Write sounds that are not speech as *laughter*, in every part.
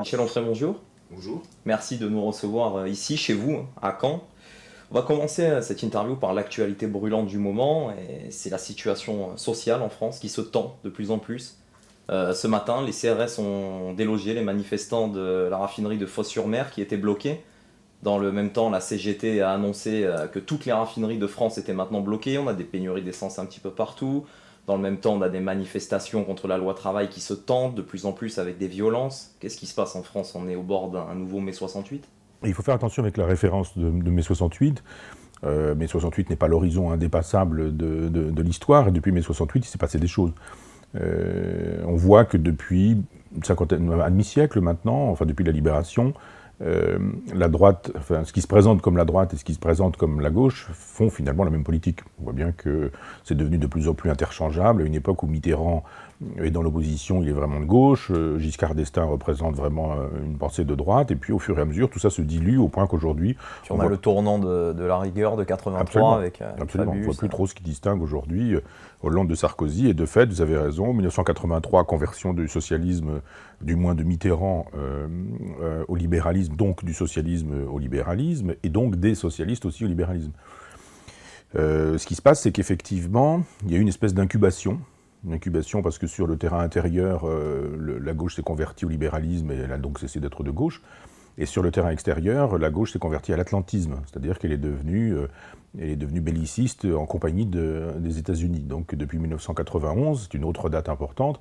Michel Onfray, bonjour. Bonjour. Merci de nous recevoir euh, ici, chez vous, à Caen. On va commencer euh, cette interview par l'actualité brûlante du moment, et c'est la situation euh, sociale en France qui se tend de plus en plus. ce matin, les CRS ont délogé les manifestants de la raffinerie de Fos-sur-Mer qui était bloquée. Dans le même temps, la CGT a annoncé que toutes les raffineries de France étaient maintenant bloquées. On a des pénuries d'essence un petit peu partout. Dans le même temps, on a des manifestations contre la loi travail qui se tendent de plus en plus avec des violences. Qu'est-ce qui se passe en France On est au bord d'un nouveau mai 68 Il faut faire attention avec la référence de, mai 68. Euh, mai 68 n'est pas l'horizon indépassable de, l'histoire, et depuis mai 68, il s'est passé des choses. Euh, on voit que depuis cinquantaine, un demi-siècle maintenant, enfin depuis la libération, euh, la droite, enfin, ce qui se présente comme la droite et ce qui se présente comme la gauche font finalement la même politique. On voit bien que c'est devenu de plus en plus interchangeable. À une époque où Mitterrand et dans l'opposition, il est vraiment de gauche. Euh, Giscard d'Estaing représente vraiment euh, une pensée de droite. Et puis, au fur et à mesure, tout ça se dilue au point qu'aujourd'hui. On, le tournant de, la rigueur de 83 avec. Euh, absolument. on ne voit plus trop ce qui distingue aujourd'hui Hollande de Sarkozy. Et de fait, vous avez raison, 1983, conversion du socialisme, du moins de Mitterrand, au libéralisme, donc du socialisme au libéralisme, et donc des socialistes aussi au libéralisme. ce qui se passe, c'est qu'effectivement, il y a une espèce d'incubation L'incubation incubation parce que sur le terrain intérieur, euh, la gauche s'est convertie au libéralisme et elle a donc cessé d'être de gauche. Et sur le terrain extérieur, la gauche s'est convertie à l'atlantisme, c'est-à-dire qu'elle est devenue, euh, est devenue belliciste en compagnie des États-Unis. Donc depuis 1991, c'est une autre date importante.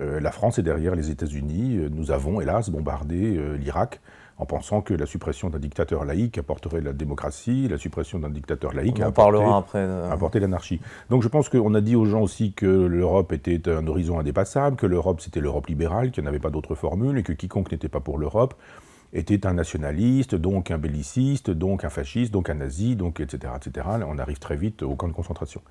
Euh, la France est derrière les États-Unis. Nous avons, hélas, bombardé l'Irak en pensant que la suppression d'un dictateur laïque apporterait la démocratie, la suppression d'un dictateur laïque apporterait euh, l'anarchie. Donc je pense qu'on a dit aux gens aussi que l'Europe était un horizon indépassable, que l'Europe c'était l'Europe libérale, qu'il n'y avait pas d'autre formule, et que quiconque n'était pas pour l'Europe était un nationaliste, donc un belliciste, donc un fasciste, donc un nazi, donc etc. etc. On arrive très vite au camp de concentration.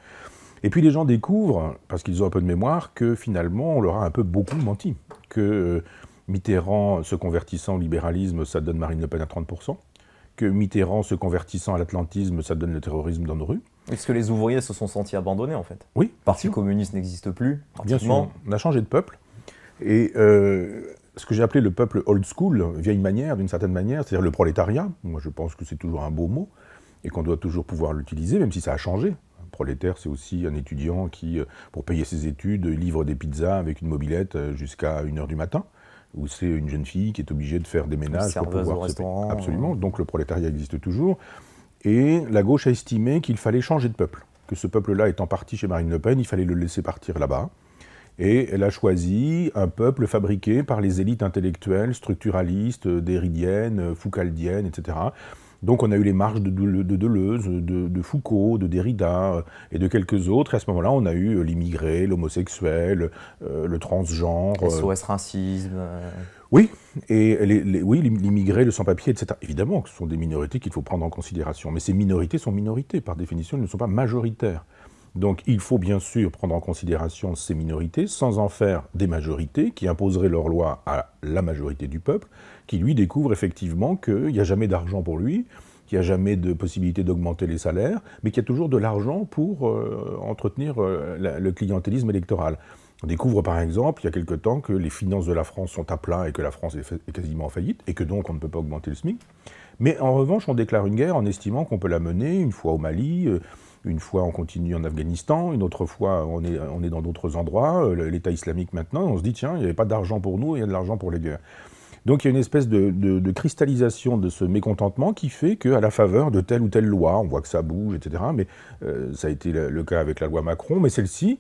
Et puis les gens découvrent, parce qu'ils ont un peu de mémoire, que finalement on leur a un peu beaucoup menti, que euh, Mitterrand se convertissant au libéralisme, ça donne Marine Le Pen à 30%, que Mitterrand se convertissant à l'atlantisme, ça donne le terrorisme dans nos rues. Est-ce que les ouvriers se sont sentis abandonnés en fait Oui. Parti communiste n'existe plus. Bien sûr, on a changé de peuple. Et euh, ce que j'ai appelé le peuple old school, vieille manière d'une certaine manière, c'est-à-dire le prolétariat, moi je pense que c'est toujours un beau mot et qu'on doit toujours pouvoir l'utiliser, même si ça a changé. Un prolétaire, c'est aussi un étudiant qui, euh, pour payer ses études, livre des pizzas avec une mobilette euh, jusqu'à 1h du matin où c'est une jeune fille qui est obligée de faire des ménages pour pouvoir se payer. Absolument, donc le prolétariat existe toujours. Et la gauche a estimé qu'il fallait changer de peuple, que ce peuple-là étant parti chez Marine Le Pen, il fallait le laisser partir là-bas. Et elle a choisi un peuple fabriqué par les élites intellectuelles, structuralistes, déridiennes, foucaldiennes, etc donc on a eu les marges de, Deleuze, de, Foucault, de Derrida euh, et de quelques autres. Et à ce moment-là, on a eu euh, l'immigré, l'homosexuel, euh, le transgenre. SOS racisme. Oui, et oui, l'immigré, le sans-papier, etc. Évidemment ce sont des minorités qu'il faut prendre en considération. Mais ces minorités sont minorités. Par définition, elles ne sont pas majoritaires. Donc il faut bien sûr prendre en considération ces minorités sans en faire des majorités qui imposeraient leur loi à la majorité du peuple, qui lui découvre effectivement qu'il n'y a jamais d'argent pour lui, qu'il n'y a jamais de possibilité d'augmenter les salaires, mais qu'il y a toujours de l'argent pour euh, entretenir euh, le clientélisme électoral. On découvre par exemple, il y a quelque temps, que les finances de la France sont à plat et que la France est, quasiment en faillite, et que donc on ne peut pas augmenter le SMIC. Mais en revanche, on déclare une guerre en estimant qu'on peut la mener une fois au Mali. Euh, une fois, on continue en Afghanistan, une autre fois, on est, on est dans d'autres endroits. Euh, L'État islamique maintenant, on se dit, tiens, il n'y avait pas d'argent pour nous, il y a de l'argent pour les guerres. Donc il y a une espèce de, cristallisation de ce mécontentement qui fait qu'à la faveur de telle ou telle loi, on voit que ça bouge, etc. Mais euh, ça a été le, cas avec la loi Macron, mais celle-ci...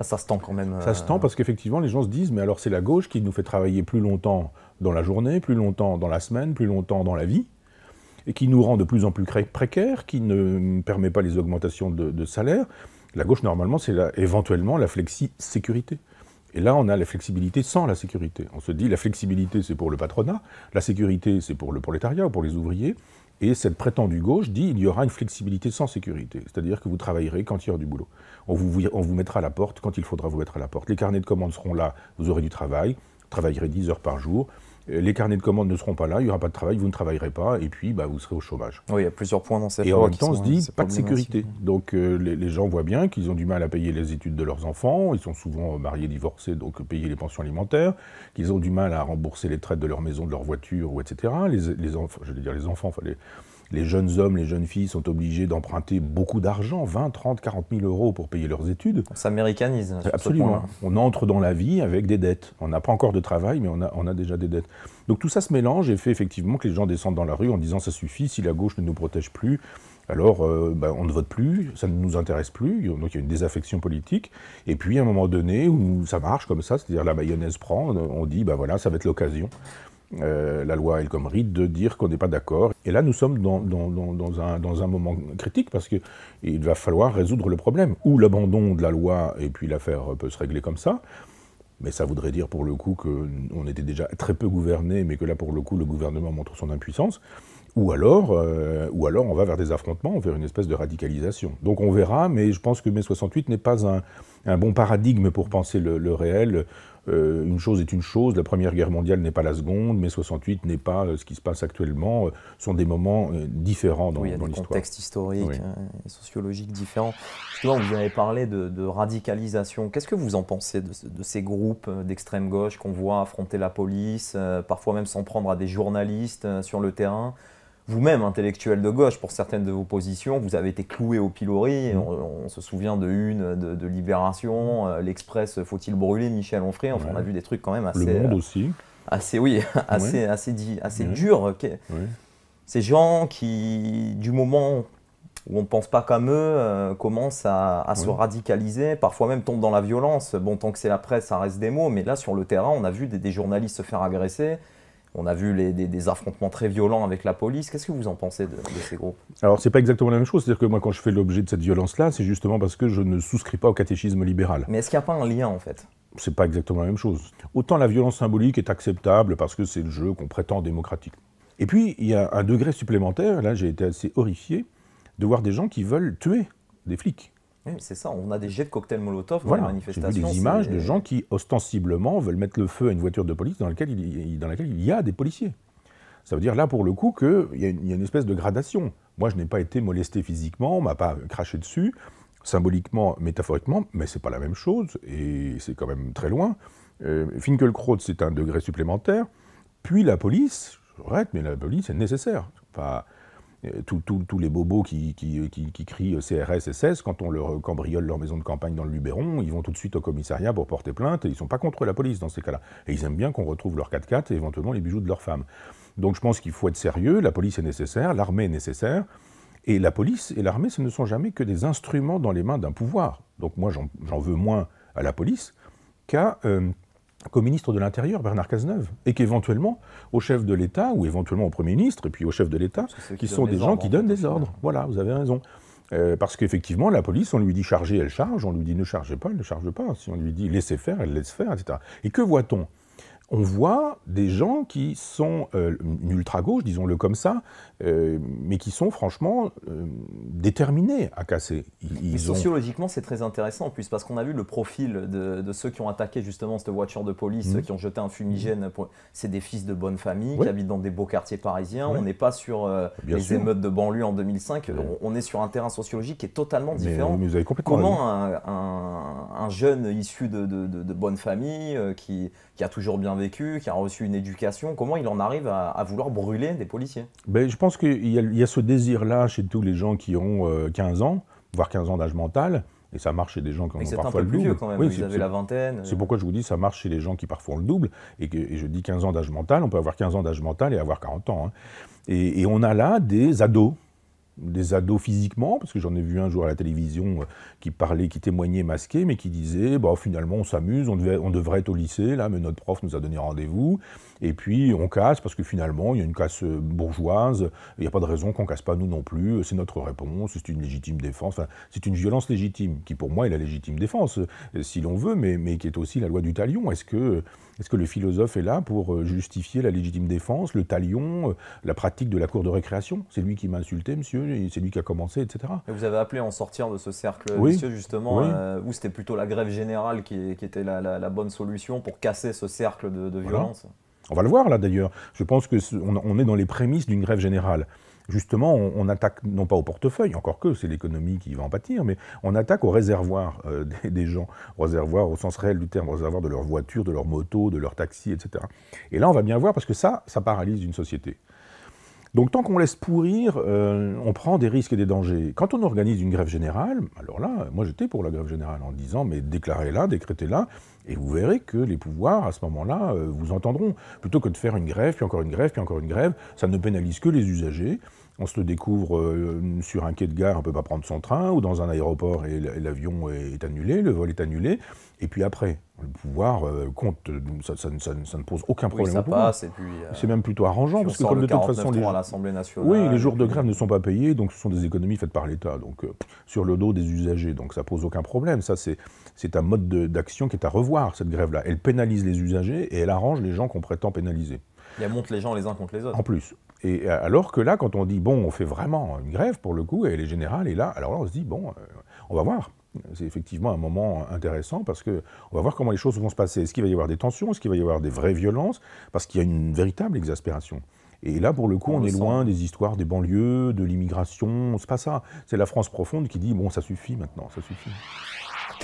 ça se tend quand même. Ça se tend euh, parce qu'effectivement, les gens se disent, mais alors c'est la gauche qui nous fait travailler plus longtemps dans la journée, plus longtemps dans la semaine, plus longtemps dans la vie et qui nous rend de plus en plus précaires, qui ne permet pas les augmentations de, de salaire. La gauche, normalement, c'est éventuellement la flexi-sécurité. Et là, on a la flexibilité sans la sécurité. On se dit, la flexibilité, c'est pour le patronat, la sécurité, c'est pour le prolétariat ou pour les ouvriers. Et cette prétendue gauche dit, il y aura une flexibilité sans sécurité. C'est-à-dire que vous travaillerez quand il y aura du boulot. On vous, on vous mettra à la porte quand il faudra vous mettre à la porte. Les carnets de commandes seront là, vous aurez du travail, vous travaillerez 10 heures par jour, euh, les carnets de commandes ne seront pas là, il n'y aura pas de travail, vous ne travaillerez pas, et puis bah, vous serez au chômage. Oui, il y a plusieurs points dans cette Et en même temps, on se euh, dit, pas de sécurité. Donc euh, les, gens voient bien qu'ils ont du mal à payer les études de leurs enfants, ils sont souvent mariés, divorcés, donc payer les pensions alimentaires, qu'ils ont du mal à rembourser les traites de leur maison, de leur voiture, ou etc. Les, enfants, je veux dire les enfants, fallait les jeunes hommes, les jeunes filles sont obligés d'emprunter beaucoup d'argent, 20, 30, 40 000 euros pour payer leurs études. Ça s'américanise. Hein, Absolument. on entre dans la vie avec des dettes. On n'a pas encore de travail, mais on a, déjà des dettes. Donc tout ça se mélange et fait effectivement que les gens descendent dans la rue en disant ça suffit, si la gauche ne nous protège plus, alors euh, ben, on ne vote plus, ça ne nous intéresse plus, donc il y a une désaffection politique. Et puis à un moment donné où ça marche comme ça, c'est-à-dire la mayonnaise prend, on dit bah voilà, ça va être l'occasion euh, la loi El Khomri de dire qu'on n'est pas d'accord. Et là, nous sommes dans, un, moment critique parce qu'il va falloir résoudre le problème. Ou l'abandon de la loi, et puis l'affaire peut se régler comme ça. Mais ça voudrait dire pour le coup qu'on était déjà très peu gouverné, mais que là, pour le coup, le gouvernement montre son impuissance. Ou alors, euh, ou alors on va vers des affrontements, vers une espèce de radicalisation. Donc on verra, mais je pense que mai 68 n'est pas un, bon paradigme pour penser le réel euh, une chose est une chose, la Première Guerre mondiale n'est pas la seconde, mai 68 n'est pas euh, ce qui se passe actuellement, ce euh, sont des moments différents dans, l'histoire. Il a des contextes historiques hein, et sociologiques différents. vous avez parlé de, radicalisation. Qu'est-ce que vous en pensez de ces groupes d'extrême gauche qu'on voit affronter la police, parfois même s'en prendre à des journalistes sur le terrain vous-même intellectuel de gauche pour certaines de vos positions, vous avez été cloué au pilori. Mm. On, se souvient de une, de, Libération, euh, l'Express, faut-il brûler Michel Onfray. Enfin, on a vu des trucs quand même assez. Le aussi. Euh, assez, oui, *laughs* assez, assez, dur. Ces gens qui, du moment où on ne pense pas comme eux, euh, commencent à, se radicaliser, parfois même tombent dans la violence. Bon, tant que c'est la presse, ça reste des mots, mais là, sur le terrain, on a vu des journalistes se faire agresser on a vu des, affrontements très violents avec la police. Qu'est-ce que vous en pensez de, de ces groupes Alors, c'est pas exactement la même chose. C'est-à-dire que moi, quand je fais l'objet de cette violence-là, c'est justement parce que je ne souscris pas au catéchisme libéral. Mais est-ce qu'il n'y a pas un lien, en fait C'est pas exactement la même chose. Autant la violence symbolique est acceptable parce que c'est le jeu qu'on prétend démocratique. Et puis, il y a un degré supplémentaire. Là, j'ai été assez horrifié de voir des gens qui veulent tuer des flics. Oui, c'est ça, on a des jets de cocktails Molotov dans la les manifestations. J'ai vu des images de gens qui ostensiblement veulent mettre le feu à une voiture de police dans, laquelle il, dans laquelle il y a des policiers. Ça veut dire là, pour le coup, qu'il y, a une espèce de gradation. Moi, je n'ai pas été molesté physiquement, on m'a pas euh, craché dessus, symboliquement, métaphoriquement, mais c'est pas la même chose, et c'est quand même très loin. Euh, Finkelkraut, c'est un degré supplémentaire. Puis la police, je répète, mais la police est nécessaire. Euh, tous les bobos qui, euh, crient euh, CRS, SS, quand on leur cambriole leur maison de campagne dans le Luberon, ils vont tout de suite au commissariat pour porter plainte, et ils sont pas contre la police dans ces cas-là. Et ils aiment bien qu'on retrouve leur 4x4 et éventuellement les bijoux de leur femme. Donc je pense qu'il faut être sérieux, la police est nécessaire, l'armée est nécessaire, et la police et l'armée, ce ne sont jamais que des instruments dans les mains d'un pouvoir. Donc moi, j'en veux moins à la police qu'à qu'au ministre de l'Intérieur, Bernard Cazeneuve, et qu'éventuellement au chef de l'État, ou éventuellement au Premier ministre, et puis au chef de l'État, qui, sont des gens qui donnent des ordres. Voilà, vous avez raison. Euh, parce qu'effectivement, la police, on lui dit charger, elle charge, on lui dit ne chargez pas, elle ne charge pas. Si on lui dit laissez faire, elle laisse faire, etc. Et que voit-on on voit des gens qui sont euh, ultra-gauche, disons-le comme ça, euh, mais qui sont franchement euh, déterminés à casser. Ils, Sociologiquement, c'est très intéressant en plus, parce qu'on a vu le profil de, ceux qui ont attaqué justement cette voiture de police, mhm. ceux qui ont jeté un fumigène. C'est des fils de bonne famille qui habitent dans des beaux quartiers parisiens. On n'est pas sur les émeutes de banlieue en 2005. On, est sur un terrain sociologique qui est totalement différent. Comment un, jeune issu de, bonne famille, qui a toujours bien vécu, qui a reçu une éducation. Comment il en arrive à, vouloir brûler des policiers ben, Je pense qu'il y, a ce désir-là chez tous les gens qui ont 15 euh, ans, voire 15 ans d'âge mental. Et ça marche chez des gens qui ont parfois un le plus quand même, oui, la vingtaine. C'est euh. pourquoi je vous dis ça marche chez les gens qui parfois ont le double. Et, que, je dis 15 ans d'âge mental, on peut avoir 15 ans d'âge mental et avoir 40 ans. Hein. Et, et on a là des ados, des ados physiquement, parce que j'en ai vu un jour à la télévision euh, qui parlait, qui témoignait masqué, mais qui disait bah, finalement on s'amuse, on, devrait être au lycée, là, mais notre prof nous a donné rendez-vous, et puis on casse, parce que finalement il y a une casse euh, bourgeoise, il n'y a pas de raison qu'on casse pas nous non plus, euh, c'est notre réponse, c'est une légitime défense, enfin, c'est une violence légitime, qui pour moi est la légitime défense, si l'on veut, mais, mais qui est aussi la loi du talion. Est-ce que est-ce que le philosophe est là pour euh, justifier la légitime défense, le talion, euh, la pratique de la cour de récréation C'est lui qui m'a insulté, monsieur, c'est lui qui a commencé, etc. vous avez appelé en sortir de ce cercle monsieur, justement, euh, où c'était plutôt la grève générale qui, était la, bonne solution pour casser ce cercle de, violence On va le voir là d'ailleurs. Je pense qu'on on est dans les prémices d'une grève générale justement, on, attaque non pas au portefeuille, encore que c'est l'économie qui va en pâtir, mais on attaque au réservoir euh, *laughs* des, gens, au réservoir au sens réel du terme, au réservoir de leur voiture, de leur moto, de leur taxi, etc. Et là, on va bien voir, parce que ça, ça paralyse une société. Donc tant qu'on laisse pourrir, euh, on prend des risques et des dangers. Quand on organise une grève générale, alors là, moi j'étais pour la grève générale en disant mais déclarez-la, décrétez-la, et vous verrez que les pouvoirs à ce moment-là euh, vous entendront. Plutôt que de faire une grève, puis encore une grève, puis encore une grève, ça ne pénalise que les usagers on se le découvre euh, sur un quai de gare, on ne peut pas prendre son train, ou dans un aéroport et l'avion est annulé, le vol est annulé. Et puis après, le pouvoir euh, compte, ça, ne pose aucun problème. ça passe, et puis. Euh, c'est même plutôt arrangeant, parce que comme de toute façon. Les, à l'Assemblée nationale. Oui, les jours de grève ne sont pas payés, donc ce sont des économies faites par l'État, donc sur le dos des usagers. Donc ça pose aucun problème. Ça, c'est un mode d'action qui est à revoir, cette grève-là. Elle pénalise les usagers et elle arrange les gens qu'on prétend pénaliser. Et elle monte les gens les uns contre les autres. En plus. Et euh, alors que là, quand on dit, bon, on fait vraiment une grève pour le coup, et est générale. et là, alors là, on se dit, bon, euh, on va voir. C'est effectivement un moment intéressant parce qu'on va voir comment les choses vont se passer. Est-ce qu'il va y avoir des tensions Est-ce qu'il va y avoir des vraies violences Parce qu'il y a une véritable exaspération. Et là, pour le coup, on, est loin des histoires des banlieues, de l'immigration. C'est pas ça. C'est la France profonde qui dit bon, ça suffit maintenant, ça suffit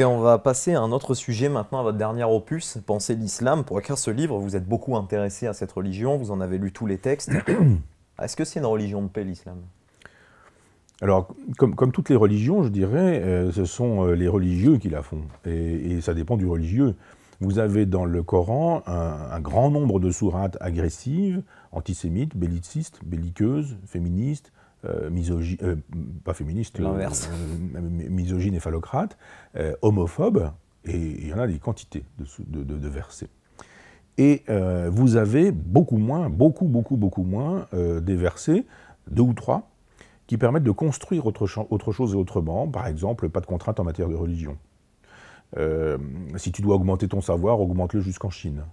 on va passer à un autre sujet maintenant, à votre dernier opus, Penser l'islam. Pour écrire ce livre, vous êtes beaucoup intéressé à cette religion, vous en avez lu tous les textes. *coughs* Est-ce que c'est une religion de paix, l'islam alors, comme, toutes les religions, je dirais, euh, ce sont euh, les religieux qui la font. Et, ça dépend du religieux. Vous avez dans le Coran un, un grand nombre de sourates agressives, antisémites, bellicistes, belliqueuses, féministes, euh, misogyne, euh, pas féministe, euh, *laughs* misogyne et phallocrate, homophobe, et il y en a des quantités de, versets. Et vous avez beaucoup moins, beaucoup, beaucoup, beaucoup moins des versets, deux ou trois, qui permettent de construire autre, chose et autrement, par exemple, pas de contrainte en matière de religion. si tu dois augmenter ton savoir, augmente-le jusqu'en Chine.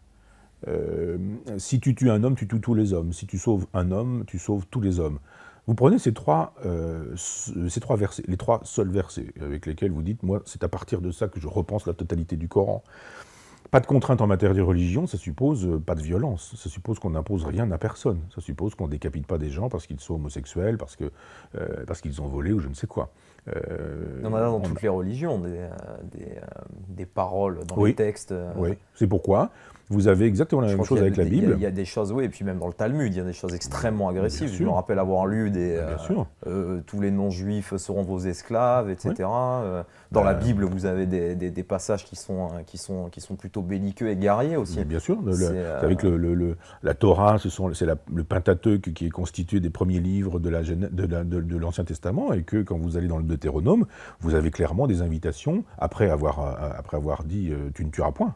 si tu tues un homme, tu tues tous les hommes. Si tu sauves un homme, tu sauves tous les hommes. Vous prenez ces trois, euh, ces trois versets, les trois seuls versets avec lesquels vous dites, moi, c'est à partir de ça que je repense la totalité du Coran. Pas de contrainte en matière de religion, ça suppose euh, pas de violence, ça suppose qu'on n'impose rien à personne, ça suppose qu'on décapite pas des gens parce qu'ils sont homosexuels, parce euh, qu'ils ont volé ou je ne sais quoi. Euh, non, en a dans toutes les religions, des, euh, euh, des, paroles dans les textes. Oui, c'est pourquoi. Vous avez exactement la même chose avec la Bible. Il y, a des choses, oui, et puis même dans le Talmud, il y a des choses extrêmement agressives. Je me rappelle avoir lu des. Bah, tous les non-juifs seront vos esclaves, etc. dans la bah, Bible, vous avez des, passages qui sont, qui, sont, qui sont plutôt belliqueux et guerriers aussi. bien sûr. avec le, la Torah, c'est le Pentateuque qui est constitué des premiers livres de l'Ancien la, de, Testament, et que quand vous allez dans le vous avez clairement des invitations, après avoir, euh, après avoir dit euh, Tu ne tueras point.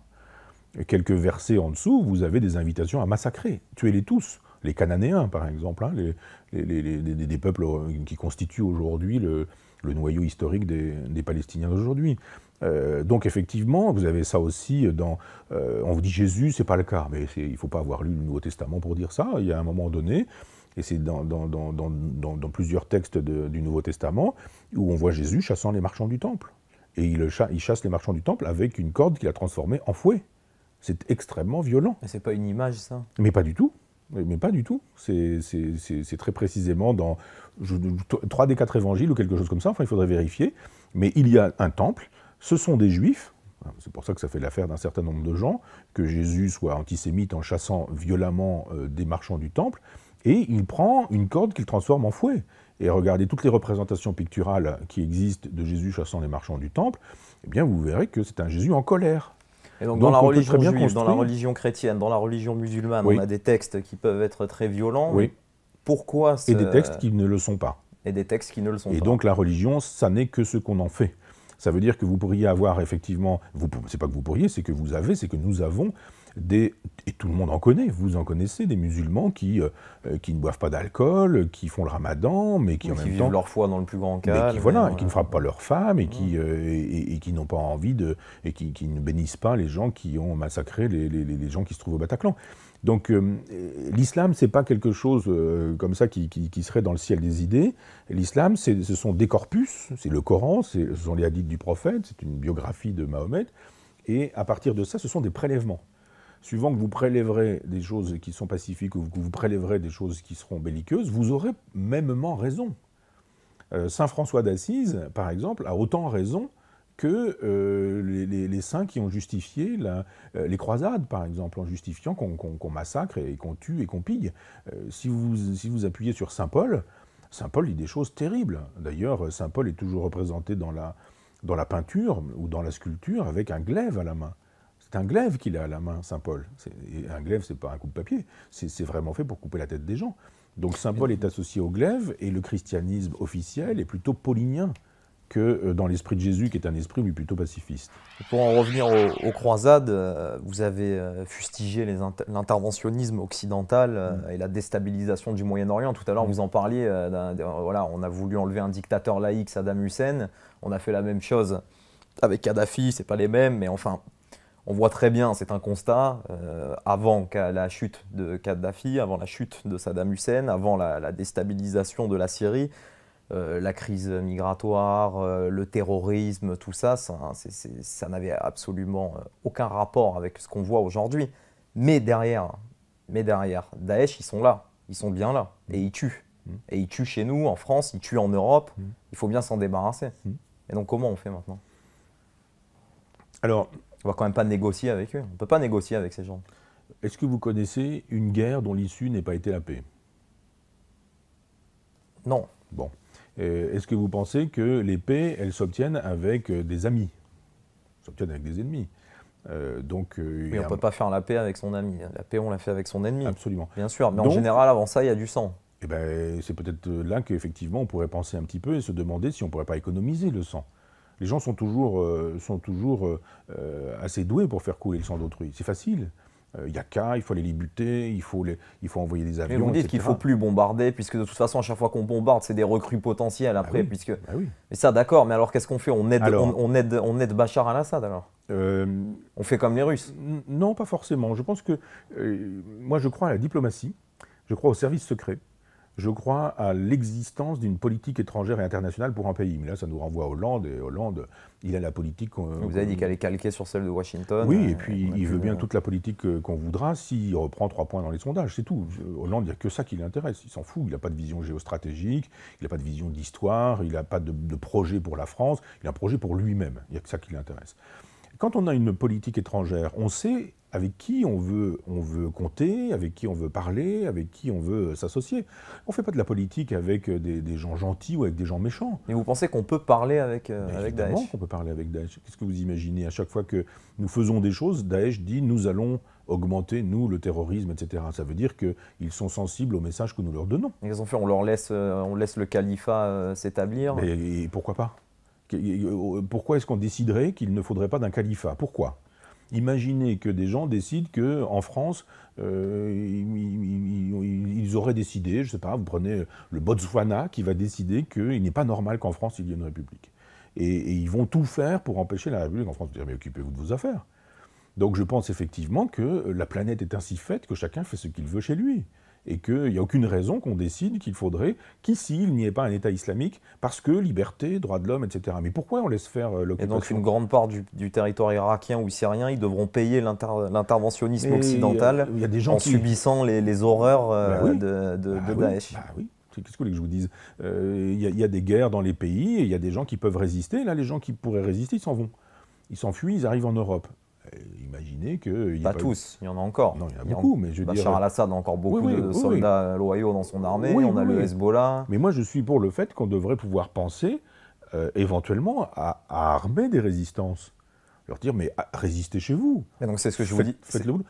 Quelques versets en dessous, vous avez des invitations à massacrer. tuer les tous les Cananéens, par exemple, hein, les, des peuples euh, qui constituent aujourd'hui le, noyau historique des, Palestiniens d'aujourd'hui. donc effectivement, vous avez ça aussi dans. on vous dit Jésus, c'est pas le cas, mais il faut pas avoir lu le Nouveau Testament pour dire ça. Il y a un moment donné, et c'est dans, plusieurs textes du Nouveau Testament, où on voit Jésus chassant les marchands du temple. Et il, chasse les marchands du temple avec une corde qu'il a transformée en fouet. C'est extrêmement violent. Mais c'est pas une image, ça Mais pas du tout. Mais pas du tout. C'est très précisément dans trois 3 des quatre évangiles ou quelque chose comme ça, enfin il faudrait vérifier. Mais il y a un temple, ce sont des juifs, c'est pour ça que ça fait l'affaire d'un certain nombre de gens, que Jésus soit antisémite en chassant violemment euh, des marchands du temple, et il prend une corde qu'il transforme en fouet. Et regardez toutes les représentations picturales qui existent de Jésus chassant les marchands du temple, eh bien vous verrez que c'est un Jésus en colère. Et donc, dans, la religion juive, dans la religion chrétienne, dans la religion musulmane, on a des textes qui peuvent être très violents. Oui. Pourquoi Et des textes qui ne le sont pas. Et des textes qui ne le sont pas. Et donc la religion, ça n'est que ce qu'on en fait. Ça veut dire que vous pourriez avoir effectivement, vous, c'est pas que vous pourriez, c'est que vous avez, c'est que nous avons et tout le monde en connaît, vous en connaissez, des musulmans qui, euh, qui ne boivent pas d'alcool, qui font le ramadan, mais qui oui, en qui même vivent leur foi dans le plus grand cas. voilà, et euh, qui ne frappent pas leurs femmes, et, qui, euh, et, qui n'ont pas envie de... et qui, qui, ne bénissent pas les gens qui ont massacré les, les, les gens qui se trouvent au Bataclan. Donc l'islam, l'islam, c'est pas quelque chose comme ça qui, qui, qui, serait dans le ciel des idées. L'islam, ce sont des corpus, c'est le Coran, ce sont les hadiths du prophète, c'est une biographie de Mahomet. Et à partir de ça, ce sont des prélèvements suivant que vous prélèverez des choses qui sont pacifiques ou que vous prélèverez des choses qui seront belliqueuses, vous aurez mêmement raison. Euh, Saint François d'Assise, par exemple, a autant raison que euh, les, saints qui ont justifié euh, les croisades, par exemple, en justifiant qu'on massacre et qu'on tue et qu'on pille. si, vous, si vous appuyez sur Saint Paul, Saint Paul dit des choses terribles. D'ailleurs, Saint Paul est toujours représenté dans la, dans la peinture ou dans la sculpture avec un glaive à la main. C'est un glaive qu'il a à la main, Saint Paul. Un glaive, c'est pas un coup de papier C'est vraiment fait pour couper la tête des gens. Donc Saint Paul est associé au glaive et le christianisme officiel est plutôt paulinien que euh, dans l'esprit de Jésus, qui est un esprit plutôt pacifiste. Pour en revenir aux, croisades, euh, vous avez euh, fustigé l'interventionnisme occidental mm. et la déstabilisation du Moyen-Orient. Tout à l'heure, mm. vous en parliez. Voilà, on a voulu enlever un dictateur laïque, Saddam Hussein. On a fait la même chose avec Kadhafi. C'est pas les mêmes, mais enfin, on voit très bien, c'est un constat, euh, avant la chute de Kadhafi, avant la chute de Saddam Hussein, avant la, déstabilisation de la Syrie, euh, la crise migratoire, euh, le terrorisme, tout ça, ça, n'avait absolument aucun rapport avec ce qu'on voit aujourd'hui. Mais derrière, mais derrière, Daesh, ils sont là, ils sont bien là, et ils tuent. Et ils tuent chez nous, en France, ils tuent en Europe, il faut bien s'en débarrasser. Mm. Et donc comment on fait maintenant Alors, on va quand même pas négocier avec eux. On ne peut pas négocier avec ces gens. Est-ce que vous connaissez une guerre dont l'issue n'ait pas été la paix Non. Bon. Euh, est-ce que vous pensez que les paix, elles s'obtiennent avec euh, des amis S'obtiennent avec des ennemis. Euh, donc, oui, on ne peut pas faire la paix avec son ami. La paix, on la fait avec son ennemi. Absolument. Bien sûr, mais en général, avant ça, il y a du sang. Eh ben, c'est peut-être là qu'effectivement, on pourrait penser un petit peu et se demander si on ne pourrait pas économiser le sang. Les gens sont toujours, euh, sont toujours euh, assez doués pour faire couler le sang d'autrui. C'est facile. Euh, il y a qu'à, il faut les libuter, il faut, les, il faut envoyer des avions. Mais vous dites qu'il ne faut plus bombarder, puisque de toute façon, à chaque fois qu'on bombarde, c'est des recrues potentielles bah après. puisque... Bah oui. Mais ça, d'accord, mais alors qu'est-ce qu'on fait on aide, on, aide, on aide Bachar al-Assad alors On fait comme les Russes Non, pas forcément. Je pense que. moi, je crois à la diplomatie, je crois au services secrets, je crois à l'existence d'une politique étrangère et internationale pour un pays. Mais là, ça nous renvoie à Hollande, et Hollande, il a la politique... Vous avez dit qu'elle est calquée sur celle de Washington. Oui, euh, et puis il veut bien toute la politique euh, qu'on voudra s'il reprend trois points dans les sondages, c'est tout. Hollande, il n'y a que ça qui l'intéresse, il s'en fout, il n'a pas de vision géostratégique, il n'a pas de vision d'histoire, il n'a pas de, de, projet pour la France, il a un projet pour lui-même, il n'y a que ça qui l'intéresse quand on a une politique étrangère, on sait avec qui on veut, on veut compter, avec qui on veut parler, avec qui on veut s'associer. On ne fait pas de la politique avec euh, des, gens gentils ou avec des gens méchants. Mais vous pensez qu'on peut parler avec, euh, Daesh avec qu'on peut parler avec Daesh. Qu'est-ce que vous imaginez À chaque fois que nous faisons des choses, Daesh dit nous allons augmenter, nous, le terrorisme, etc. Ça veut dire qu'ils sont sensibles au message que nous leur donnons. Et ils ont fait, on leur laisse, euh, on laisse le califat s'établir. et pourquoi pas euh, pourquoi est-ce qu'on déciderait qu'il ne faudrait pas d'un califat Pourquoi Imaginez que des gens décident que en France, euh, ils, auraient décidé, je ne sais pas, vous prenez le Botswana qui va décider qu'il n'est pas normal qu'en France il y ait une république. Et, ils vont tout faire pour empêcher la république en France. de dire mais occupez-vous de vos affaires. Donc je pense effectivement que la planète est ainsi faite que chacun fait ce qu'il veut chez lui et qu'il n'y a aucune raison qu'on décide qu'il faudrait qu'ici il n'y ait pas un État islamique parce que liberté, droits de l'homme, etc. Mais pourquoi on laisse faire l'occupation euh, Et donc une grande part du, territoire irakien ou syrien, ils devront payer l'interventionnisme occidental euh, en subissant les, horreurs euh, bah de, bah Daesh. Bah oui. Qu'est-ce que vous voulez que je vous dise Il y, a des guerres dans les pays, il y a des gens qui peuvent résister. Là, les gens qui pourraient résister, ils s'en vont. Ils s'enfuient, ils arrivent en Europe. Euh, imaginez que... Il pas, tous, il y en a encore. Non, il y en a beaucoup, mais je Bachar euh, al-Assad a encore beaucoup de soldats loyaux dans son armée, on a le Hezbollah... Mais moi, je suis pour le fait qu'on devrait pouvoir penser, euh, éventuellement, à, armer des résistances. Leur dire, mais ah, résistez chez vous. Mais donc, c'est ce que je vous dis...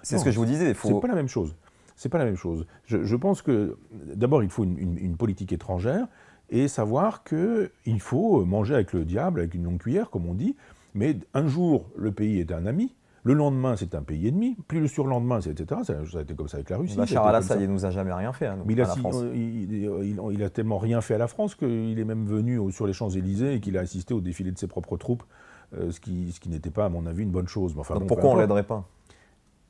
C'est ce que je vous disais, faut... C'est pas la même chose. C'est pas la même chose. Je, pense que, d'abord, il faut une, une politique étrangère et savoir qu'il faut manger avec le diable, avec une longue cuillère, comme on dit, mais un jour, le pays est un ami, le lendemain, c'est un pays ennemi. Puis le surlendemain, c'est etc. Ça, a été comme ça avec la Russie. Bachar al-Assad, il nous a jamais rien fait. Hein, mais il, a, il, tellement rien fait à la France qu'il est même venu sur les Champs-Élysées et qu'il a assisté au défilé de ses propres troupes, euh, ce qui, ce qui n'était pas, à mon avis, une bonne chose. Enfin, pourquoi on ne l'aiderait pas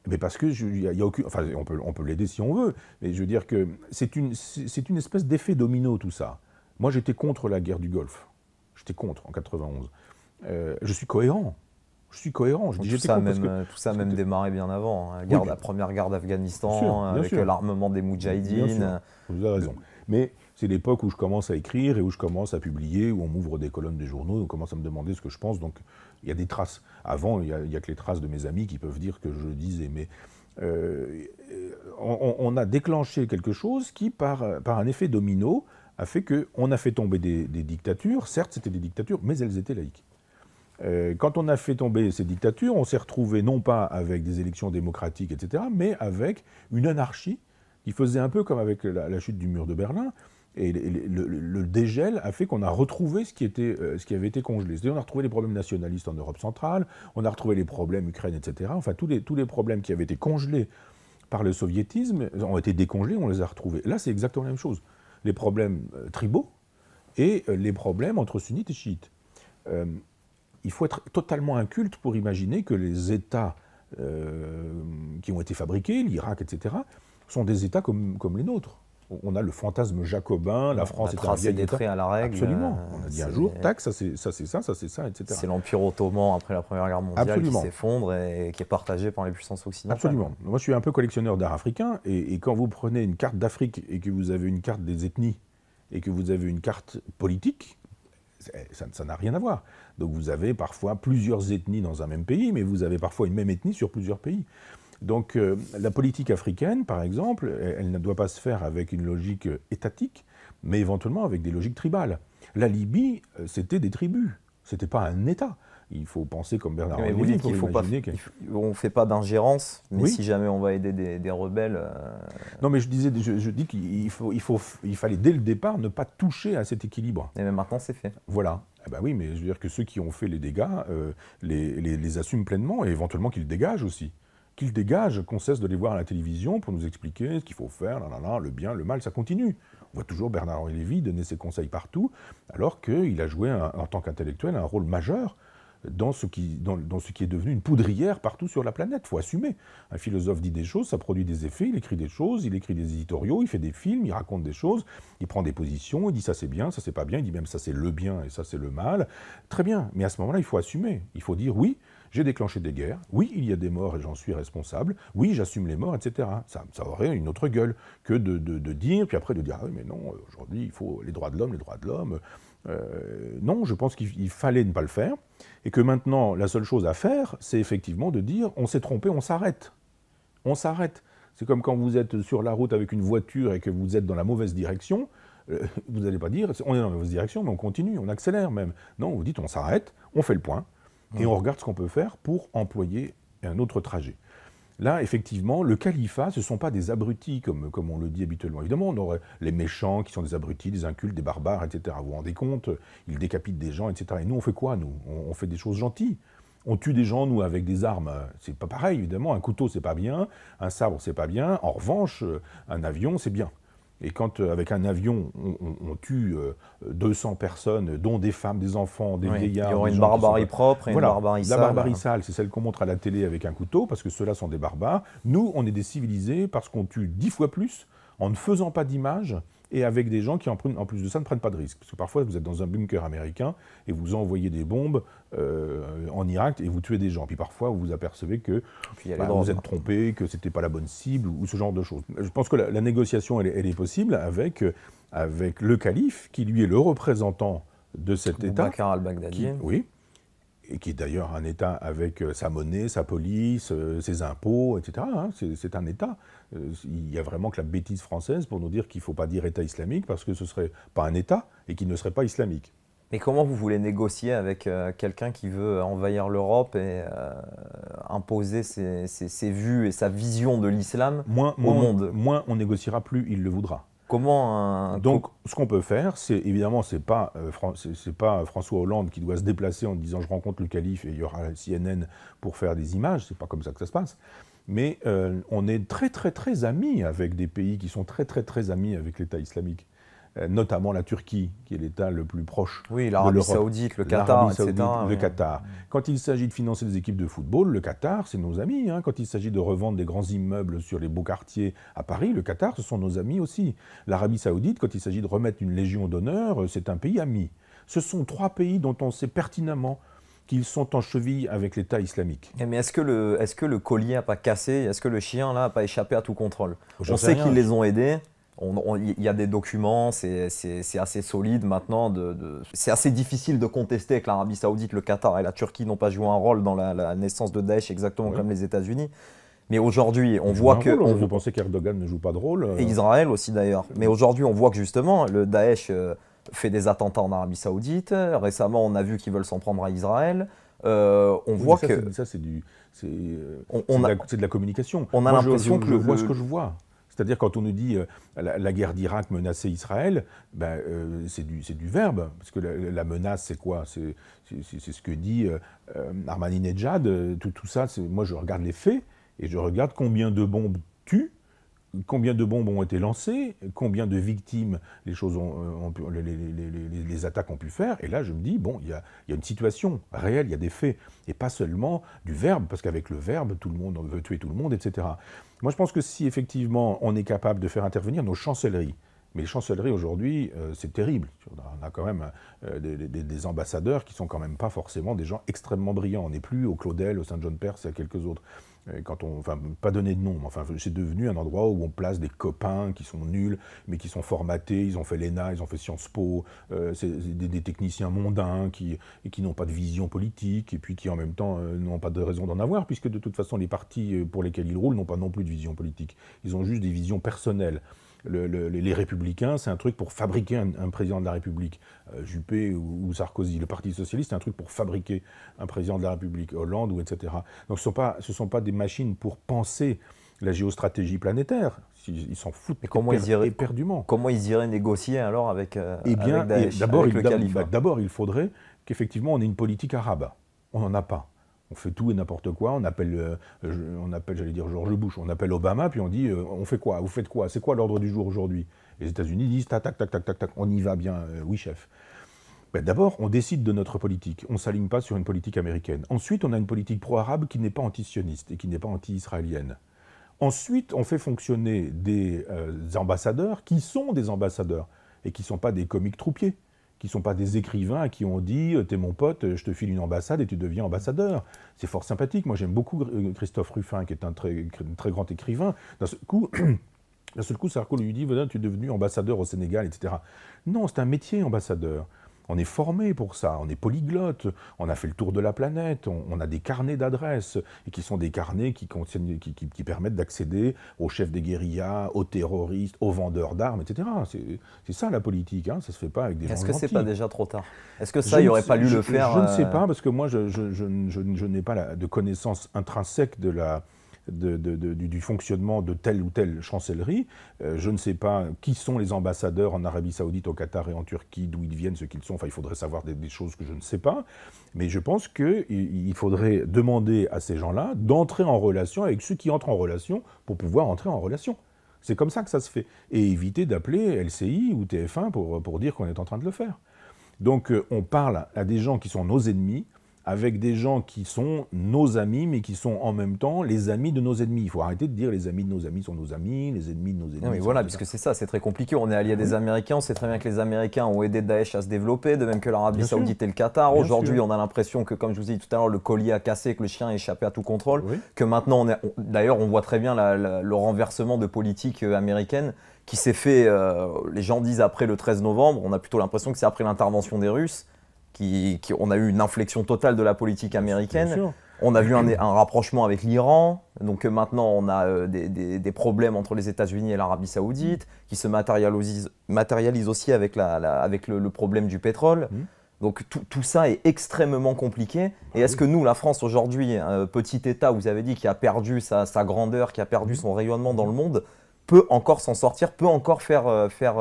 mais parce que je, a, aucune, enfin, on peut, on peut l'aider si on veut, mais je veux dire que c'est une, c'est une espèce d'effet domino tout ça. Moi, j'étais contre la guerre du Golfe. J'étais contre en 91. Euh, je suis cohérent je suis cohérent. Je dis euh, tout, ça même, tout ça même démarré bien avant. Hein. La première garde d'Afghanistan, avec l'armement des Moudjahidines. Vous avez raison. Mais c'est l'époque où je commence à écrire et où je commence à publier, où on m'ouvre des colonnes des journaux, on commence à me demander ce que je pense. Donc il y a des traces. Avant, il n'y a, que les traces de mes amis qui peuvent dire que je disais. Mais euh, on, a déclenché quelque chose qui, par, par un effet domino, a fait que on a fait tomber des, des dictatures. Certes, c'était des dictatures, mais elles étaient laïques. Euh, quand on a fait tomber ces dictatures, on s'est retrouvé non pas avec des élections démocratiques, etc., mais avec une anarchie qui faisait un peu comme avec la, chute du mur de Berlin. Et le, dégel a fait qu'on a retrouvé ce qui, était, euh, ce qui avait été congelé. C'est-à-dire on a retrouvé les problèmes nationalistes en Europe centrale, on a retrouvé les problèmes Ukraine, etc. Enfin, tous les, tous les problèmes qui avaient été congelés par le soviétisme ont été décongelés, on les a retrouvés. Là, c'est exactement la même chose. Les problèmes euh, tribaux et les problèmes entre sunnites et chiites il faut être totalement inculte pour imaginer que les États euh, qui ont été fabriqués, l'Irak, etc., sont des États comme, comme les nôtres. On a le fantasme jacobin, la France est un vieil des traits à la règle. Absolument. Euh, on a dit un jour, tac, ça c'est ça, ça c'est ça, etc. C'est l'Empire ottoman après la Première Guerre mondiale qui s'effondre et qui est partagé par les puissances occidentales. Absolument. Moi je suis un peu collectionneur d'art africain et, et quand vous prenez une carte d'Afrique et que vous avez une carte des ethnies et que vous avez une carte politique, eh, ça n'a rien à voir. Donc vous avez parfois plusieurs ethnies dans un même pays, mais vous avez parfois une même ethnie sur plusieurs pays. Donc euh, la politique africaine, par exemple, elle, ne doit pas se faire avec une logique euh, étatique, mais éventuellement avec des logiques tribales. La Libye, euh, c'était des tribus, ce n'était pas un État il faut penser comme Bernard mais Vous dites qu'il faut pas. On fait pas d'ingérence, mais si jamais on va aider des, rebelles. Euh, non, mais je disais, je, dis qu'il faut, il faut, il fallait dès le départ ne pas toucher à cet équilibre. Et eh ben, maintenant, c'est fait. Voilà. Eh ben oui, mais je veux dire que ceux qui ont fait les dégâts euh, les, les, assument pleinement et éventuellement qu'ils dégagent aussi. Qu'ils dégagent, qu'on cesse de les voir à la télévision pour nous expliquer ce qu'il faut faire, là, le bien, le mal, ça continue. On voit toujours Bernard-Henri Lévy donner ses conseils partout, alors qu'il a joué en tant qu'intellectuel un rôle majeur dans ce, qui, dans, ce qui est devenu une poudrière partout sur la planète. Il faut assumer. Un philosophe dit des choses, ça produit des effets, il écrit des choses, il écrit des éditoriaux, il fait des films, il raconte des choses, il prend des positions, il dit ça c'est bien, ça c'est pas bien, il dit même ça c'est le bien et ça c'est le mal. Très bien, mais à ce moment-là, il faut assumer. Il faut dire oui, j'ai déclenché des guerres, oui, il y a des morts et j'en suis responsable, oui, j'assume les morts, etc. Ça, ça, aurait une autre gueule que de, dire, puis après de dire, ah mais non, euh, aujourd'hui, il faut les droits de l'homme, les droits de l'homme, euh, non, je pense qu'il fallait ne pas le faire, et que maintenant, la seule chose à faire, c'est effectivement de dire on s'est trompé, on s'arrête. On s'arrête. C'est comme quand vous êtes sur la route avec une voiture et que vous êtes dans la mauvaise direction, euh, *laughs* vous n'allez pas dire on est dans la mauvaise direction, mais on continue, on accélère même. Non, vous dites on s'arrête, on fait le point, et on regarde ce qu'on peut faire pour employer un autre trajet. Là, effectivement, le califat, ce ne sont pas des abrutis, comme, comme on le dit habituellement. Évidemment, on aurait les méchants qui sont des abrutis, des incultes, des barbares, etc. Vous vous rendez compte Ils décapitent des gens, etc. Et nous, on fait quoi, nous on, on fait des choses gentilles. On tue des gens, nous, avec des armes. C'est pas pareil, évidemment. Un couteau, c'est pas bien. Un sabre, c'est pas bien. En revanche, un avion, c'est bien. Et quand, euh, avec un avion, on, tue 200 euh, personnes, dont des femmes, des enfants, des vieillards. Il y aura une barbarie propre et une barbarie sale. La barbarie sale, c'est celle qu'on montre à la télé avec un couteau, parce que ceux-là sont des barbares. Nous, on est des civilisés parce qu'on tue dix fois plus en ne faisant pas d'image et avec des gens qui, en, plus de ça, ne prennent pas de risques. Parce que parfois, vous êtes dans un bunker américain et vous envoyez des bombes euh, en Irak et vous tuez des gens. Puis parfois, vous vous apercevez que bah, vous êtes trompé, que ce n'était pas la bonne cible ou, ce genre de choses. Je pense que la, négociation, elle, est possible avec, avec le calife, qui lui est le représentant de cet État. al-Baghdadi. – oui, et qui est d'ailleurs un État avec euh, sa monnaie, sa police, euh, ses impôts, etc. Hein. c'est un État. Euh, il n'y a vraiment que la bêtise française pour nous dire qu'il ne faut pas dire État islamique parce que ce ne serait pas un État et qu'il ne serait pas islamique. Mais comment vous voulez négocier avec quelqu'un qui veut envahir l'Europe et imposer ses, vues et sa vision de l'islam au monde Moins on négociera, plus il le voudra. Comment Donc, ce qu'on peut faire, c'est évidemment, c'est pas, euh, pas euh, François Hollande qui doit se déplacer en disant je rencontre le calife et il y aura CNN pour faire des images. C'est pas comme ça que ça se passe. Mais euh, on est très très très amis avec des pays qui sont très très très amis avec l'État islamique. Euh, notamment la Turquie, qui est l'État le plus proche. Oui, l'Arabie saoudite, le Qatar, Le Qatar. Quand il s'agit de financer des équipes de football, le Qatar, c'est nos amis. Hein. Quand il s'agit de revendre des grands immeubles sur les beaux quartiers à Paris, le Qatar, ce sont nos amis aussi. L'Arabie saoudite, quand il s'agit de remettre une légion d'honneur, euh, c'est un pays ami. Ce sont trois pays dont on sait pertinemment qu'ils sont en cheville avec l'État islamique. Eh, mais est-ce que, le, que le collier n'a pas cassé Est-ce que le chien, là, n'a pas échappé à tout contrôle On sait qu'ils les ont aidés il y a des documents, c'est assez solide maintenant. c'est assez difficile de contester que l'Arabie Saoudite, le Qatar et la Turquie n'ont pas joué un rôle dans la, naissance de Daesh, exactement comme les États-Unis. Mais aujourd'hui, on voit que. on... Hein, Vous pensez qu'Erdogan ne joue pas de rôle Et euh. Israël aussi d'ailleurs. Mais aujourd'hui, on voit que justement, le Daesh euh, fait des attentats en Arabie Saoudite. Récemment, on a vu qu'ils veulent s'en prendre à Israël. Euh, on voit que. Ça, c'est du. de, la communication. On a l'impression que. vois ce que je vois. C'est-à-dire quand on nous dit euh, la, guerre d'Irak menaçait Israël, ben, euh, c'est du, du, verbe, parce que la, menace c'est quoi C'est ce que dit euh, Armaninejad, tout, tout ça, moi je regarde les faits et je regarde combien de bombes tuent combien de bombes ont été lancées, combien de victimes les, choses ont, euh, les, attaques ont pu faire. Et là, je me dis, bon, il y, a, une situation réelle, il y a des faits, et pas seulement du verbe, parce qu'avec le verbe, tout le monde veut tuer tout le monde, etc. Moi, je pense que si effectivement on est capable de faire intervenir nos chancelleries, mais les chancelleries aujourd'hui, euh, c'est terrible. On a quand même euh, des, ambassadeurs qui sont quand même pas forcément des gens extrêmement brillants. On n'est plus au Claudel, au Saint-John Perse et à quelques autres quand on, enfin, pas donner de nom, mais enfin, c'est devenu un endroit où on place des copains qui sont nuls, mais qui sont formatés, ils ont fait l'ENA, ils ont fait Sciences Po, euh, c'est des, techniciens mondains qui, qui n'ont pas de vision politique, et puis qui en même temps euh, n'ont pas de raison d'en avoir, puisque de toute façon les partis euh, pour lesquels ils roulent n'ont pas non plus de vision politique. Ils ont juste des visions personnelles les républicains, c'est un truc pour fabriquer un, président de la République. Euh, Juppé ou, Sarkozy. Le Parti socialiste, c'est un truc pour fabriquer un président de la République. Hollande ou etc. Donc ce ne sont, pas, sont pas des machines pour penser la géostratégie planétaire. Ils s'en foutent comment ils iraient, éperdument. Comment ils iraient négocier alors avec, euh, eh bien, avec eh, D'abord, il, il faudrait qu'effectivement on ait une politique arabe. On n'en a pas on fait tout et n'importe quoi, on appelle, euh, on appelle, j'allais dire George Bush, on appelle Obama, puis on dit, euh, on fait quoi, vous faites quoi, c'est quoi l'ordre du jour aujourd'hui Les États-Unis disent, tac, tac, tac, tac, tac, on y va bien, euh, oui chef. Ben, d'abord, on décide de notre politique, on ne s'aligne pas sur une politique américaine. Ensuite, on a une politique pro-arabe qui n'est pas anti-sioniste et qui n'est pas anti-israélienne. Ensuite, on fait fonctionner des ambassadeurs qui sont des ambassadeurs et qui ne sont pas des comiques troupiers qui ne sont pas des écrivains qui ont dit euh, « t'es mon pote, euh, je te file une ambassade et tu deviens ambassadeur ». C'est fort sympathique. Moi, j'aime beaucoup euh, Christophe Ruffin, qui est un très, grand écrivain. D'un seul coup, *clears throat* d'un seul coup Sarko lui dit « tu es devenu ambassadeur au Sénégal, etc. ». Non, c'est un métier, ambassadeur on est formé pour ça, on est polyglotte, on a fait le tour de la planète, on, a des carnets d'adresses, et qui sont des carnets qui, qui, permettent d'accéder aux chefs des guérillas, aux terroristes, aux vendeurs d'armes, etc. C'est ça la politique, hein, ça se fait pas avec des gens Est-ce que n'est pas déjà trop tard Est-ce que ça, il aurait pas lu le faire Je, ne sais euh, pas, parce que moi, je, n'ai pas de connaissance intrinsèque de la de, du, fonctionnement de telle ou telle chancellerie. Euh, je ne sais pas qui sont les ambassadeurs en Arabie Saoudite, au Qatar et en Turquie, d'où ils viennent, ce qu'ils sont. Enfin, il faudrait savoir des, choses que je ne sais pas. Mais je pense qu'il il faudrait demander à ces gens-là d'entrer en relation avec ceux qui entrent en relation pour pouvoir entrer en relation. C'est comme ça que ça se fait. Et éviter d'appeler LCI ou TF1 pour, pour dire qu'on est en train de le faire. Donc euh, on parle à des gens qui sont nos ennemis, avec des gens qui sont nos amis, mais qui sont en même temps les amis de nos ennemis. Il faut arrêter de dire les amis de nos amis sont nos amis, les ennemis de nos ennemis. mais voilà, puisque c'est ça, c'est très compliqué. On est allié des Américains, on sait très bien que les Américains ont aidé Daesh à se développer, de même que l'Arabie Saoudite et le Qatar. Aujourd'hui, on a l'impression que, comme je vous ai dit tout à l'heure, le collier a cassé, que le chien a échappé à tout contrôle, que maintenant, d'ailleurs, on voit très bien le renversement de politique euh, américaine qui s'est fait, euh, les gens disent après le 13 novembre, on a plutôt l'impression que c'est après l'intervention des Russes on a eu une inflexion totale de la politique américaine. On a vu un, rapprochement avec l'Iran. Donc euh, maintenant, on a euh, des, problèmes entre les États-Unis et l'Arabie Saoudite, qui se matérialisent, matérialise aussi avec, la, avec le, problème du pétrole. Mm. Donc tout, ça est extrêmement compliqué. Et ah est-ce que nous, la France aujourd'hui, un petit État, vous avez dit, qui a perdu sa, grandeur, qui a perdu mm. son rayonnement dans le monde, peut encore s'en sortir, peut encore faire, euh, faire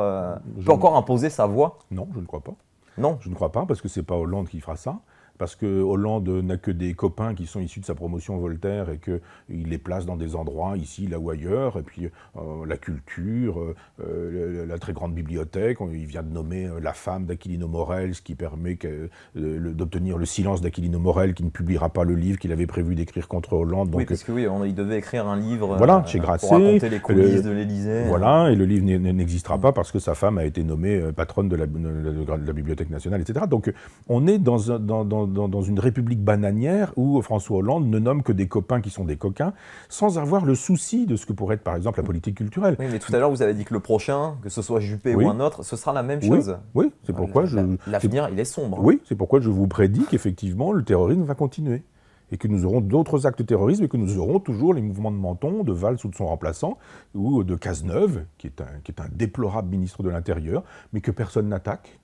peut encore imposer sa voix Non, je ne crois pas. Non. Je ne crois pas, parce que ce n'est pas Hollande qui fera ça parce que Hollande n'a que des copains qui sont issus de sa promotion Voltaire et qu'il les place dans des endroits, ici, là ou ailleurs, et puis euh, la culture, euh, euh, la très grande bibliothèque, il vient de nommer la femme d'Aquilino Morel, ce qui permet d'obtenir le silence d'Aquilino Morel qui ne publiera pas le livre qu'il avait prévu d'écrire contre Hollande. Donc, oui, parce que oui, on, il devait écrire un livre voilà, chez Grasset, pour raconter les coulisses de l'Élysée. Voilà, et le livre n'existera pas parce que sa femme a été nommée patronne de la, de la, Bibliothèque nationale, etc. Donc on est dans, dans, dans dans, une république bananière où François Hollande ne nomme que des copains qui sont des coquins, sans avoir le souci de ce que pourrait être par exemple la politique culturelle. Oui, mais tout à l'heure vous avez dit que le prochain, que ce soit Juppé ou un autre, ce sera la même chose. Oui, c'est pourquoi je... L'avenir, il est sombre. Oui, c'est pourquoi je vous prédis qu'effectivement le terrorisme va continuer et que nous aurons d'autres actes de terrorisme et que nous aurons toujours les mouvements de Menton, de Valls ou de son remplaçant, ou de Cazeneuve, qui est un déplorable ministre de l'Intérieur, mais que personne n'attaque,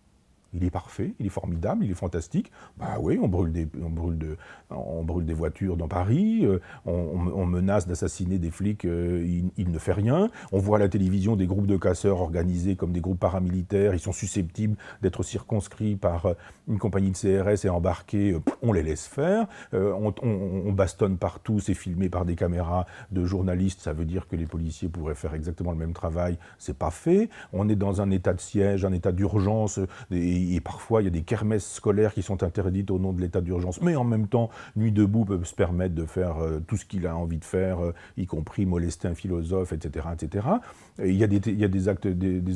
il est parfait, il est formidable, il est fantastique. Bah oui, on brûle des, brûle de, on brûle des voitures dans Paris, euh, on, menace d'assassiner des flics, euh, il, ne fait rien. On voit à la télévision des groupes de casseurs organisés comme des groupes paramilitaires, ils sont susceptibles d'être circonscrits par euh, une compagnie de CRS et embarqués, on les laisse faire. on, bastonne partout, c'est filmé par des caméras de journalistes, ça veut dire que les policiers pourraient faire exactement le même travail, c'est pas fait. On est dans un état de siège, un état d'urgence, et et parfois il y a des kermesses scolaires qui sont interdites au nom de l'état d'urgence. Mais en même temps, Nuit debout peut se permettre de faire euh, tout ce qu'il a envie de faire, euh, y compris molester un philosophe, etc., etc. Il y a des, des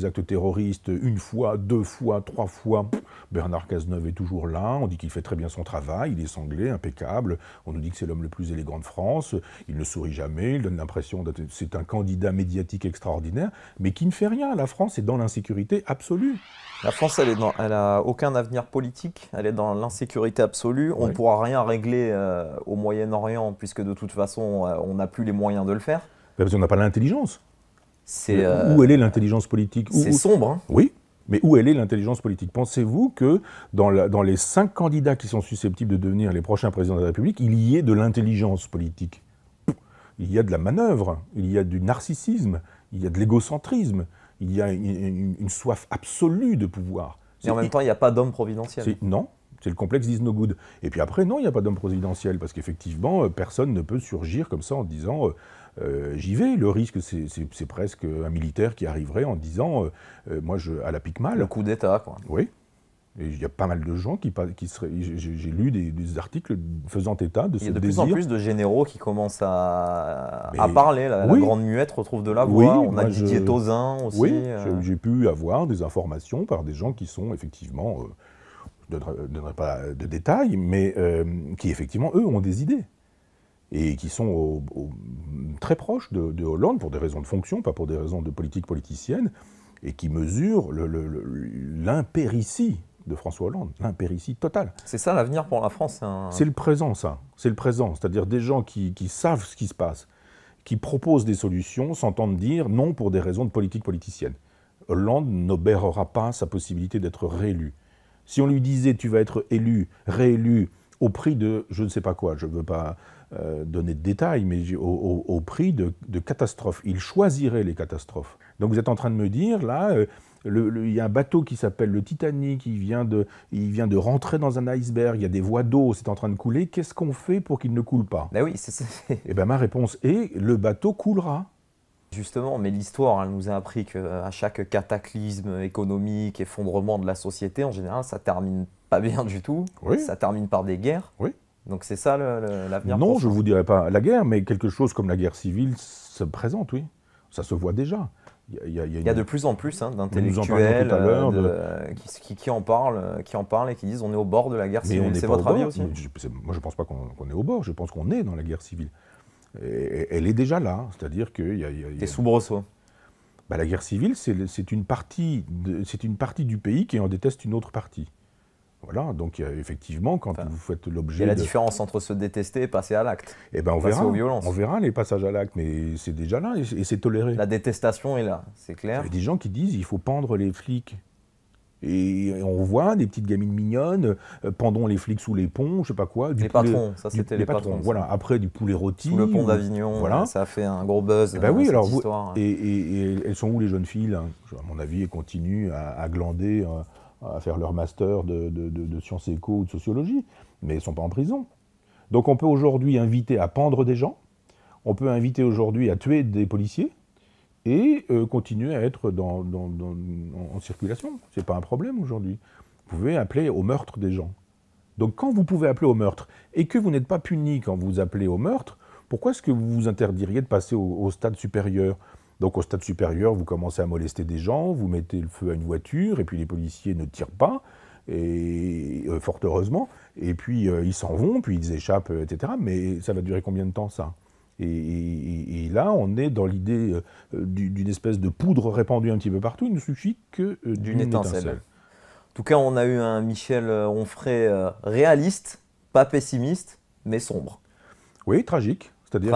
actes, terroristes une fois, deux fois, trois fois. Bernard Cazeneuve est toujours là. On dit qu'il fait très bien son travail. Il est sanglé, impeccable. On nous dit que c'est l'homme le plus élégant de France. Il ne sourit jamais. Il donne l'impression que C'est un candidat médiatique extraordinaire, mais qui ne fait rien. La France est dans l'insécurité absolue. La France, elle n'a a aucun avenir politique. Elle est dans l'insécurité absolue. On ne pourra rien régler euh, au Moyen-Orient puisque de toute façon, euh, on n'a plus les moyens de le faire. Ben, parce qu'on n'a pas l'intelligence. Euh, où elle est l'intelligence politique C'est sombre. Hein. Oui, mais où elle est l'intelligence politique Pensez-vous que dans, dans, les cinq candidats qui sont susceptibles de devenir les prochains présidents de la République, il y ait de l'intelligence politique Il y a de la manœuvre, il y a du narcissisme, il y a de l'égocentrisme, il y a une, soif absolue de pouvoir. Et en même temps, il n'y a pas d'homme providentiel. non, c'est le complexe is no good. Et puis après, non, il n'y a pas d'homme providentiel, parce qu'effectivement, euh, personne ne peut surgir comme ça en disant euh, euh, j'y vais. Le risque, c'est presque un militaire qui arriverait en disant euh, euh, Moi, je, à la pique mal. Le coup d'État, quoi. Oui. Et Il y a pas mal de gens qui, qui seraient. J'ai lu des, articles faisant état de ce désir. Il y a de plus en plus de généraux qui commencent à, parler. La, grande muette retrouve de la voix. On a Didier Tauzin aussi. Oui, j'ai pu avoir des informations par des gens qui sont effectivement. je ne donnerai pas de détails, mais qui effectivement, eux, ont des idées et qui sont très proches de, Hollande pour des raisons de fonction, pas pour des raisons de politique politicienne, et qui mesurent l'impéritie de François Hollande, l'impéritie totale. C'est ça l'avenir pour la France C'est le présent, ça. C'est le présent, c'est-à-dire des gens qui, qui savent ce qui se passe, qui proposent des solutions, s'entendent dire non pour des raisons de politique politicienne. Hollande n'obérera pas sa possibilité d'être réélu. Si on lui disait tu vas être élu, réélu, au prix de je ne sais pas quoi, je ne veux pas euh, donner de détails, mais au, prix de, catastrophes. Il choisirait les catastrophes. Donc vous êtes en train de me dire, là, euh, il y a un bateau qui s'appelle le Titanic, il vient, de, il vient de rentrer dans un iceberg, il y a des voies d'eau, c'est en train de couler, qu'est-ce qu'on fait pour qu'il ne coule pas Ben oui, c'est ça. *laughs* Eh bien ma réponse est, le bateau coulera. Justement, mais l'histoire elle nous a appris qu'à euh, chaque cataclysme économique, effondrement de la société, en général, ça termine pas bien du tout. Ça termine par des guerres. Oui. Donc c'est ça l'avenir Non, je ne vous dirais pas la guerre, mais quelque chose comme la guerre civile se présente, oui. Ça se voit déjà. Il y a, de plus en plus hein, d'intellectuels euh, qui, en parlent, qui en parlent et qui disent on est au bord de la guerre civile. C'est votre avis aussi Moi, je ne pense pas qu'on est au bord. Je pense qu'on est dans la guerre civile. elle est déjà là. C'est-à-dire qu'il y a. sous Brosseau bah, La guerre civile, c'est une, une partie du pays qui en déteste une autre partie. Voilà, donc euh, effectivement, quand vous faites l'objet. Il y a la différence entre se détester et passer à l'acte. Eh ben, on verra. On verra les passages à l'acte, mais c'est déjà là et c'est toléré. La détestation est là, c'est clair. Il y a des gens qui disent il faut pendre les flics. Et on voit des petites gamines mignonnes, euh, pendant les flics sous les ponts, je sais pas quoi. Du les patrons, ça c'était les, patrons. voilà, après du poulet rôti. Sous le pont d'Avignon, voilà. Euh, ça a fait un gros buzz. Et eh ben oui, alors, vous... et, elles sont où les jeunes filles À mon avis, elles continuent à, glander à faire leur master de, sciences éco ou de sociologie, mais ils ne sont pas en prison. Donc on peut aujourd'hui inviter à pendre des gens, on peut inviter aujourd'hui à tuer des policiers, et euh, continuer à être en, circulation. Ce n'est pas un problème aujourd'hui. Vous pouvez appeler au meurtre des gens. Donc quand vous pouvez appeler au meurtre et que vous n'êtes pas puni quand vous appelez au meurtre, pourquoi est-ce que vous vous interdiriez de passer au stade supérieur donc au stade supérieur, vous commencez à molester des gens, vous mettez le feu à une voiture, et puis les policiers ne tirent pas, et euh, fort heureusement, et puis euh, ils s'en vont, puis ils échappent, etc. Mais ça va durer combien de temps ça et, là, on est dans l'idée euh, d'une espèce de poudre répandue un petit peu partout. Il ne suffit que d'une étincelle. étincelle. En tout cas, on a eu un Michel Onfray réaliste, pas pessimiste, mais sombre. Oui, tragique. C'est-à-dire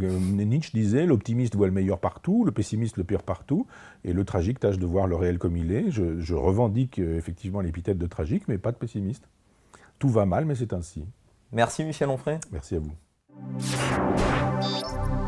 que euh, Nietzsche disait l'optimiste voit le meilleur partout, le pessimiste le pire partout, et le tragique tâche de voir le réel comme il est. Je, revendique euh, effectivement l'épithète de tragique, mais pas de pessimiste. Tout va mal, mais c'est ainsi. Merci Michel Onfray. Merci à vous.